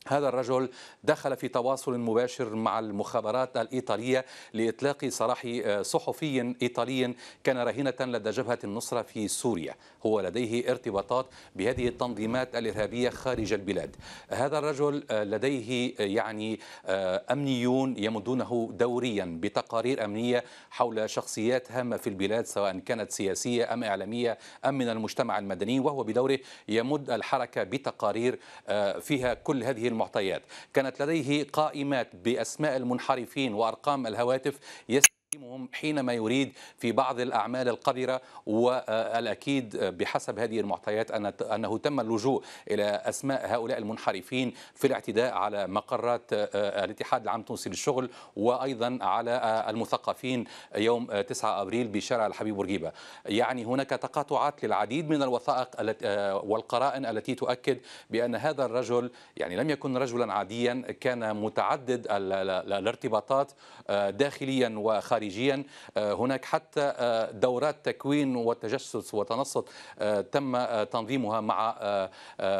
هذا الرجل دخل في تواصل مباشر مع المخابرات الإيطالية لإطلاق سراح آه، صحفي إيطالي كان رهينة لدى جبهة النصرة في سوريا هو لديه ارتباطات بهذه التنظيمات الإرهابية خارج البلاد هذا الرجل آه، لديه آه، يعني أمنيون يمدونه دوريا بتقارير أمنية حول شخصيات هامة في البلاد سواء كانت سياسية أم إعلامية أم من المجتمع المدني وهو بدوره يمد الحركة بتقارير فيها كل هذه المعطيات كانت لديه قائمات بأسماء المنحرفين وأرقام الهواتف يست... حينما يريد في بعض الأعمال القذرة والأكيد بحسب هذه المعطيات أنه تم اللجوء إلى أسماء هؤلاء المنحرفين في الاعتداء على مقرات آه، آه، الاتحاد العام التونسي للشغل وأيضا على آه، المثقفين يوم 9 أبريل بشارع الحبيب بورقيبة يعني هناك تقاطعات للعديد من الوثائق والقرائن التي تؤكد بأن هذا الرجل يعني لم يكن رجلا عاديا كان متعدد الارتباطات داخليا وخارجيا خارجيا آه، هناك حتى آه، دورات تكوين وتجسس وتنصت آه، تم تنظيمها مع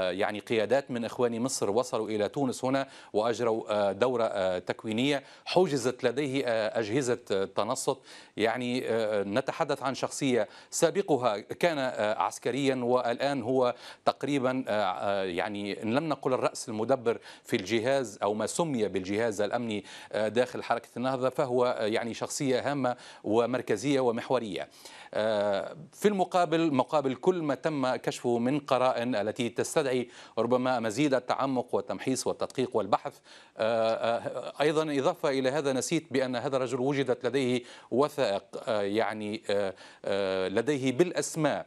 يعني قيادات من إخوان مصر وصلوا إلى تونس هنا وأجروا دورة تكوينية حجزت لديه أجهزة تنصت يعني نتحدث عن شخصية سابقها كان عسكريا والآن هو تقريبا يعني إن لم نقل الرأس المدبر في الجهاز أو ما سمي بالجهاز الأمني داخل حركة النهضة فهو يعني شخصية سياسية هامة ومركزية ومحورية آه، في المقابل مقابل كل ما تم كشفه من قرائن التي تستدعي ربما مزيد التعمق والتمحيص والتدقيق والبحث آه، آه، أيضا إضافة إلى هذا نسيت بأن هذا الرجل وجدت لديه وثائق يعني لديه بالأسماء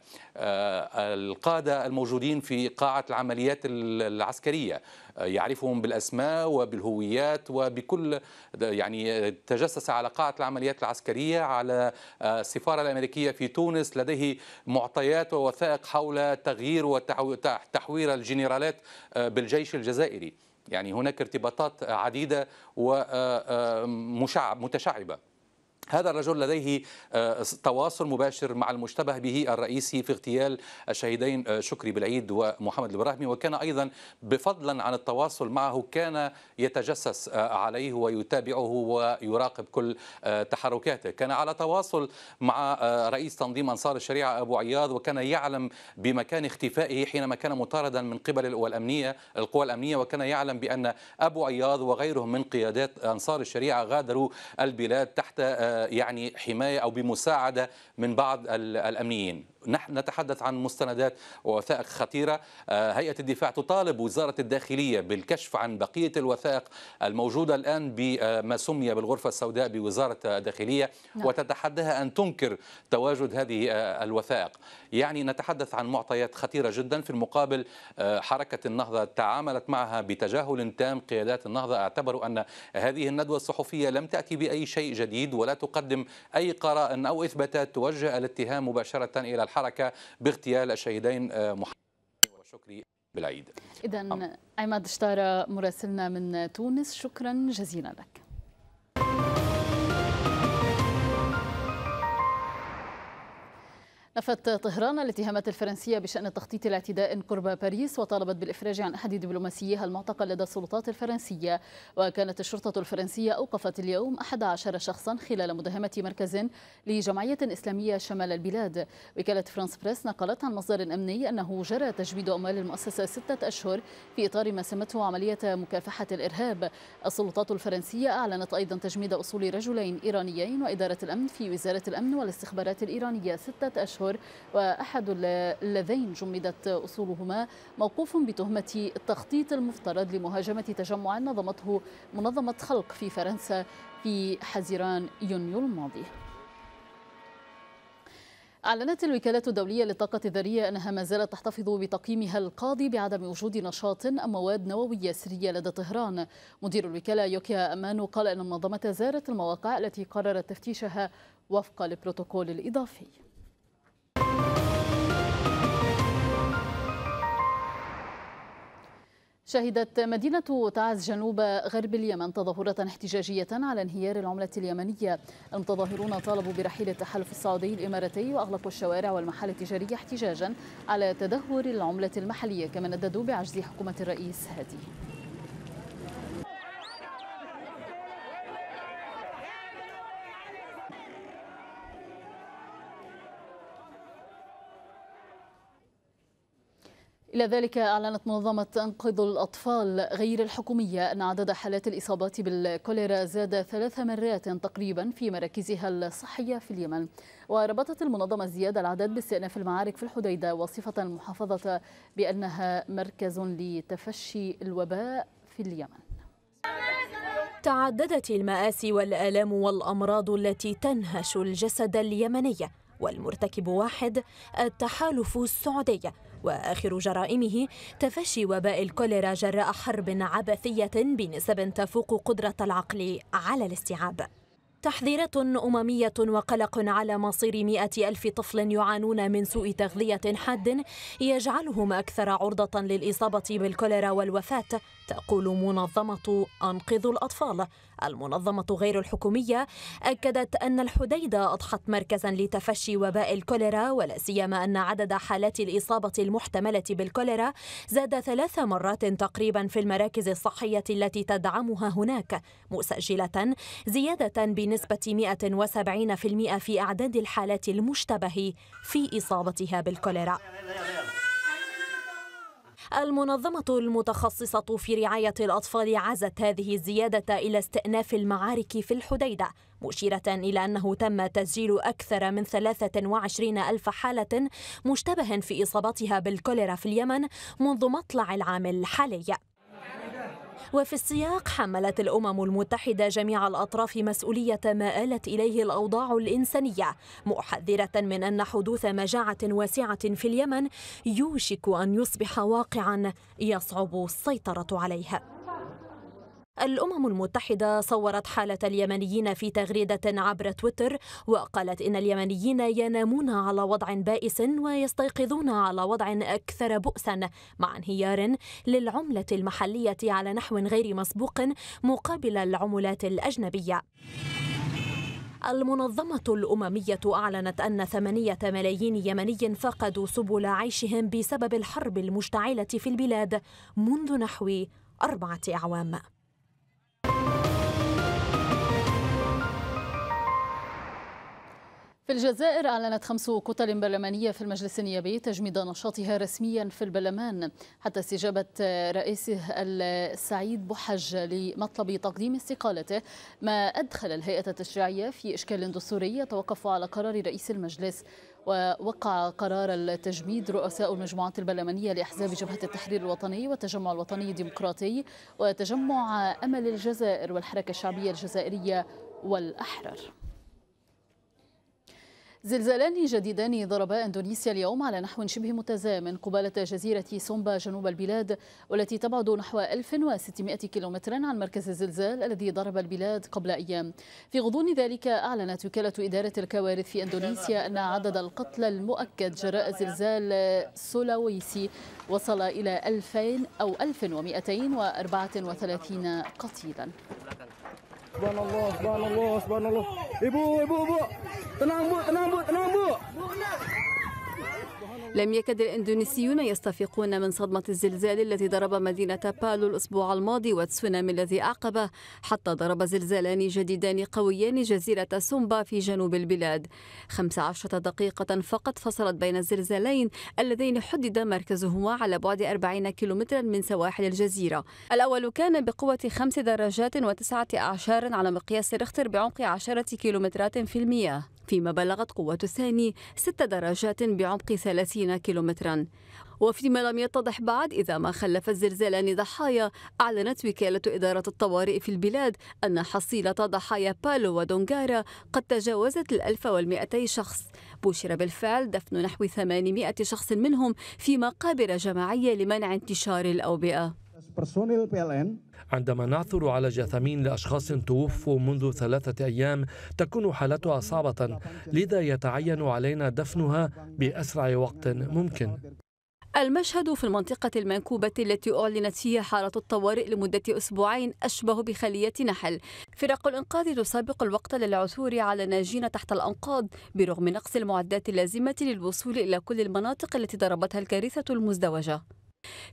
القادة الموجودين في قاعة العمليات العسكرية يعرفهم بالاسماء وبالهويات وبكل يعني تجسس على قاعه العمليات العسكريه على آه، السفاره الامريكيه في تونس لديه معطيات ووثائق حول تغيير وتحوير الجنرالات آه، بالجيش الجزائري يعني هناك ارتباطات عديده ومتشعبه آه، هذا الرجل لديه آه، تواصل مباشر مع المشتبه به الرئيسي في اغتيال الشهيدين آه، شكري بالعيد ومحمد البراهمي وكان ايضا بفضلا عن التواصل معه كان يتجسس آه، عليه ويتابعه ويراقب كل تحركاته، كان على تواصل مع رئيس تنظيم انصار الشريعه ابو عياض وكان يعلم بمكان اختفائه حينما كان مطاردا من قبل الامنيه القوى الامنيه وكان يعلم بان ابو عياض وغيرهم من قيادات انصار الشريعه غادروا البلاد تحت يعني حماية أو بمساعدة من بعض الأمنيين نحن نتحدث عن مستندات ووثائق خطيرة آه، هيئة الدفاع تطالب وزارة الداخلية بالكشف عن بقية الوثائق الموجودة الآن بما آه، سمي بالغرفة السوداء بوزارة الداخلية نعم. وتتحداها أن تنكر تواجد هذه آه، الوثائق يعني نتحدث عن معطيات خطيرة جدا في المقابل حركة النهضة تعاملت معها بتجاهل تام قيادات النهضة اعتبروا أن هذه الندوة الصحفية لم تأتي بأي شيء جديد ولا تقدم أي قراء أو إثباتات توجه الاتهام مباشرة إلى الحركة باغتيال الشهيدين آه، محمد وشكري بالعيد إذا عماد شطارة مراسلنا من تونس شكرا جزيلا لك نفت طهران الاتهامات الفرنسية بشأن تخطيط الاعتداء قرب باريس وطالبت بالإفراج عن أحد دبلوماسيها المعتقل لدى السلطات الفرنسية وكانت الشرطة الفرنسية أوقفت اليوم 11 شخصا خلال مداهمة مركز لجمعية إسلامية شمال البلاد وكالة فرانس بريس نقلت عن مصدر أمني أنه جرى تجميد أموال المؤسسة ستة أشهر في إطار ما سمته عملية مكافحة الإرهاب السلطات الفرنسية أعلنت أيضا تجميد أصول رجلين إيرانيين وإدارة الأمن في وزارة الأمن والاستخبارات الإيرانية ستة أشهر أشهر وأحد اللذين جمدت أصولهما موقوف بتهمة التخطيط المفترض لمهاجمة تجمع نظمته منظمة خلق في فرنسا في حزيران يونيو الماضي أعلنت الوكالات الدولية للطاقة الذرية أنها ما زالت تحتفظ بتقييمها القاضي بعدم وجود نشاط أو مواد نووية سرية لدى طهران. مدير الوكالة يوكيا أمانو قال أن المنظمة زارت المواقع التي قررت تفتيشها وفق البروتوكول الإضافي. شهدت مدينة تعز جنوب غرب اليمن تظاهرة احتجاجية على انهيار العملة اليمنية المتظاهرون طالبوا برحيل التحالف السعودي الإماراتي وأغلقوا الشوارع والمحال التجارية احتجاجا على تدهور العملة المحلية كما نددوا بعجز حكومة الرئيس هادي إلى ذلك أعلنت منظمة أنقذ الأطفال غير الحكومية أن عدد حالات الإصابات بالكوليرا زاد ثلاث مرات تقريبا في مراكزها الصحية في اليمن وربطت المنظمة زيادة العدد باستئناف المعارك في الحديدة وصفة المحافظة بأنها مركز لتفشي الوباء في اليمن تعددت المآسي والآلام والأمراض التي تنهش الجسد اليمني والمرتكب واحد التحالف السعودي وآخر جرائمه تفشي وباء الكوليرا جراء حرب عبثية بنسب تفوق قدرة العقل على الاستيعاب تحذيرات أممية وقلق على مصير مئة ألف طفل يعانون من سوء تغذية حاد يجعلهم أكثر عرضة للإصابة بالكوليرا والوفاة تقول منظمة أنقذوا الأطفال المنظمة غير الحكومية أكدت أن الحديدة أضحت مركزا لتفشي وباء الكوليرا ولا سيما أن عدد حالات الإصابة المحتملة بالكوليرا زاد ثلاث مرات تقريبا في المراكز الصحية التي تدعمها هناك مسجلة زيادة بنسبة 170% في أعداد الحالات المشتبه في إصابتها بالكوليرا المنظمة المتخصصة في رعاية الأطفال عزت هذه الزيادة إلى استئناف المعارك في الحديدة مشيرة إلى أنه تم تسجيل أكثر من 23 ألف حالة مشتبه في إصابتها بالكوليرا في اليمن منذ مطلع العام الحالي وفي السياق حملت الأمم المتحدة جميع الأطراف مسؤولية ما آلت إليه الأوضاع الإنسانية محذرة من أن حدوث مجاعة واسعة في اليمن يوشك أن يصبح واقعا يصعب السيطرة عليه الأمم المتحدة صورت حالة اليمنيين في تغريدة عبر تويتر وقالت إن اليمنيين ينامون على وضع بائس ويستيقظون على وضع أكثر بؤسا مع انهيار للعملة المحلية على نحو غير مسبوق مقابل العملات الأجنبية. المنظمة الأممية أعلنت أن ثمانية ملايين يمني فقدوا سبل عيشهم بسبب الحرب المشتعلة في البلاد منذ نحو أربعة أعوام في الجزائر أعلنت خمس كتل برلمانية في المجلس النيابي تجميد نشاطها رسميا في البرلمان حتى استجابة رئيسه السعيد بوحج لمطلب تقديم استقالته ما أدخل الهيئة التشريعية في إشكال دستوري يتوقف على قرار رئيس المجلس ووقع قرار التجميد رؤساء المجموعات البرلمانية لأحزاب جبهة التحرير الوطني والتجمع الوطني الديمقراطي وتجمع أمل الجزائر والحركة الشعبية الجزائرية والأحرار زلزالان جديدان ضربا اندونيسيا اليوم على نحو شبه متزامن قبالة جزيرة سومبا جنوب البلاد والتي تبعد نحو 1600 كيلومترا عن مركز الزلزال الذي ضرب البلاد قبل أيام في غضون ذلك أعلنت وكالة إدارة الكوارث في اندونيسيا أن عدد القتلى المؤكد جراء زلزال سولاويسي وصل إلى 2000 أو 1234 قتيلا Subhanallah, subhanallah, subhanallah. Ibu, ibu, ibu. Tenang, Bu, tenang, Bu, tenang, Bu. Bu, لم يكد الإندونيسيون يستفيقون من صدمة الزلزال الذي ضرب مدينة بالو الأسبوع الماضي والتسونامي الذي أعقبه حتى ضرب زلزالان جديدان قويان جزيرة سومبا في جنوب البلاد 15 دقيقة فقط فصلت بين الزلزالين اللذين حدد مركزهما على بعد 40 كيلومترا من سواحل الجزيرة الأول كان بقوة خمس درجات وتسعة أعشار على مقياس ريختر بعمق عشرة كيلومترات في المياه فيما بلغت قوة الثاني ست درجات بعمق 30 كيلومترا وفيما لم يتضح بعد إذا ما خلف الزلزالان ضحايا أعلنت وكالة إدارة الطوارئ في البلاد أن حصيلة ضحايا بالو ودونغارا قد تجاوزت الألف والمئتي شخص بشر بالفعل دفن نحو 800 شخص منهم في مقابر جماعية لمنع انتشار الأوبئة عندما نعثر على جثامين لأشخاص توفوا منذ ثلاثة أيام تكون حالتها صعبة لذا يتعين علينا دفنها بأسرع وقت ممكن المشهد في المنطقة المنكوبة التي أعلنت فيها حالة الطوارئ لمدة أسبوعين أشبه بخلية نحل فرق الإنقاذ تسابق الوقت للعثور على ناجين تحت الأنقاض برغم نقص المعدات اللازمة للوصول إلى كل المناطق التي ضربتها الكارثة المزدوجة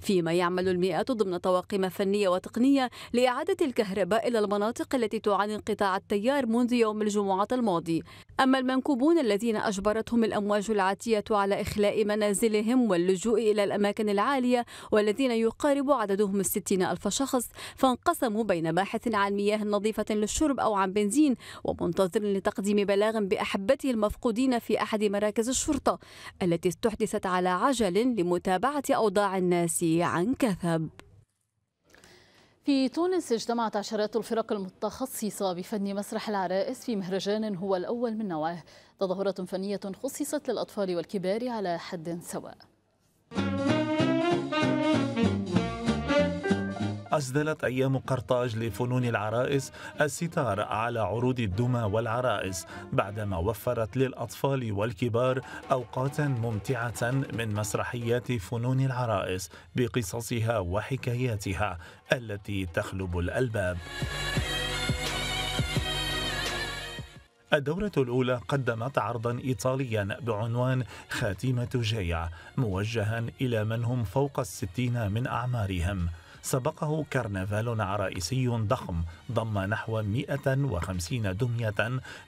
فيما يعمل المئات ضمن طواقم فنية وتقنية لإعادة الكهرباء إلى المناطق التي تعاني انقطاع التيار منذ يوم الجمعة الماضي أما المنكوبون الذين أجبرتهم الأمواج العاتية على إخلاء منازلهم واللجوء إلى الأماكن العالية والذين يقارب عددهم الستين ألف شخص فانقسموا بين باحث عن مياه نظيفة للشرب أو عن بنزين ومنتظر لتقديم بلاغ بأحبته المفقودين في أحد مراكز الشرطة التي استحدثت على عجل لمتابعة أوضاع الناس الناس عن كثب في تونس اجتمعت عشرات الفرق المتخصصة بفن مسرح العرائس في مهرجان هو الأول من نوعه تظاهرة فنية خصصت للأطفال والكبار على حد سواء أسدلت أيام قرطاج لفنون العرائس الستار على عروض الدمى والعرائس بعدما وفرت للأطفال والكبار أوقاتا ممتعة من مسرحيات فنون العرائس بقصصها وحكاياتها التي تخلب الألباب. الدورة الأولى قدمت عرضا إيطاليا بعنوان خاتمة جيع موجها إلى من هم فوق الستين من أعمارهم سبقه كرنفال عرائسي ضخم ضم نحو 150 دمية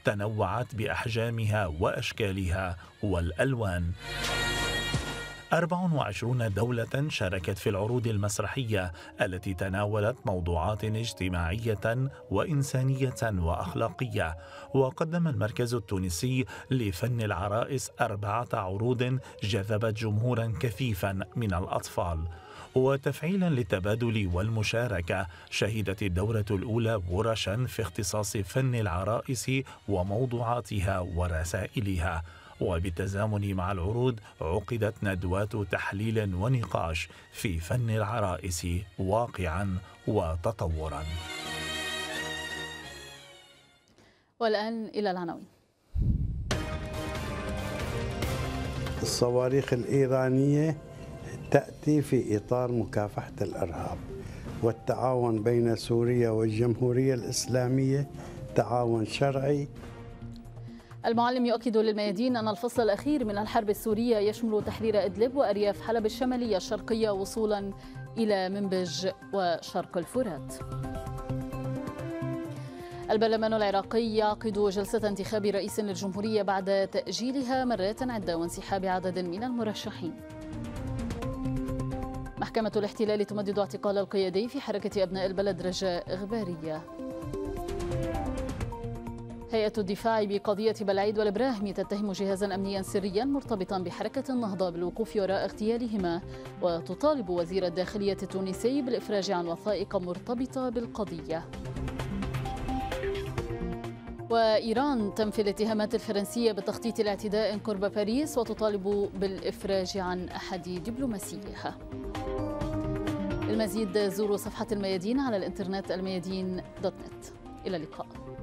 تنوعت بأحجامها وأشكالها والألوان. 24 دولة شاركت في العروض المسرحية التي تناولت موضوعات اجتماعية وإنسانية وأخلاقية، وقدم المركز التونسي لفن العرائس أربعة عروض جذبت جمهورا كثيفا من الأطفال. وتفعيلا للتبادل والمشاركة شهدت الدورة الأولى ورشا في اختصاص فن العرائس وموضوعاتها ورسائلها وبالتزامن مع العروض عقدت ندوات تحليل ونقاش في فن العرائس واقعا وتطورا والآن إلى العناوين الصواريخ الإيرانية تأتي في إطار مكافحة الإرهاب والتعاون بين سوريا والجمهورية الإسلامية تعاون شرعي المعلم يؤكد للميادين أن الفصل الأخير من الحرب السورية يشمل تحرير إدلب وأرياف حلب الشمالية الشرقية وصولا إلى منبج وشرق الفرات البرلمان العراقي يعقد جلسة انتخاب رئيس للجمهورية بعد تأجيلها مرات عدة وانسحاب عدد من المرشحين محكمة الاحتلال تمدد اعتقال القيادي في حركة أبناء البلد رجاء إغبارية هيئة الدفاع بقضية بلعيد والإبراهيمي تتهم جهازا أمنيا سريا مرتبطا بحركة النهضة بالوقوف وراء اغتيالهما وتطالب وزير الداخلية التونسي بالإفراج عن وثائق مرتبطة بالقضية وإيران تنفي الاتهامات الفرنسية بتخطيط الاعتداء قرب باريس وتطالب بالإفراج عن أحد دبلوماسيها للمزيد زوروا صفحة الميادين على الإنترنت الميادين دوت نت إلى اللقاء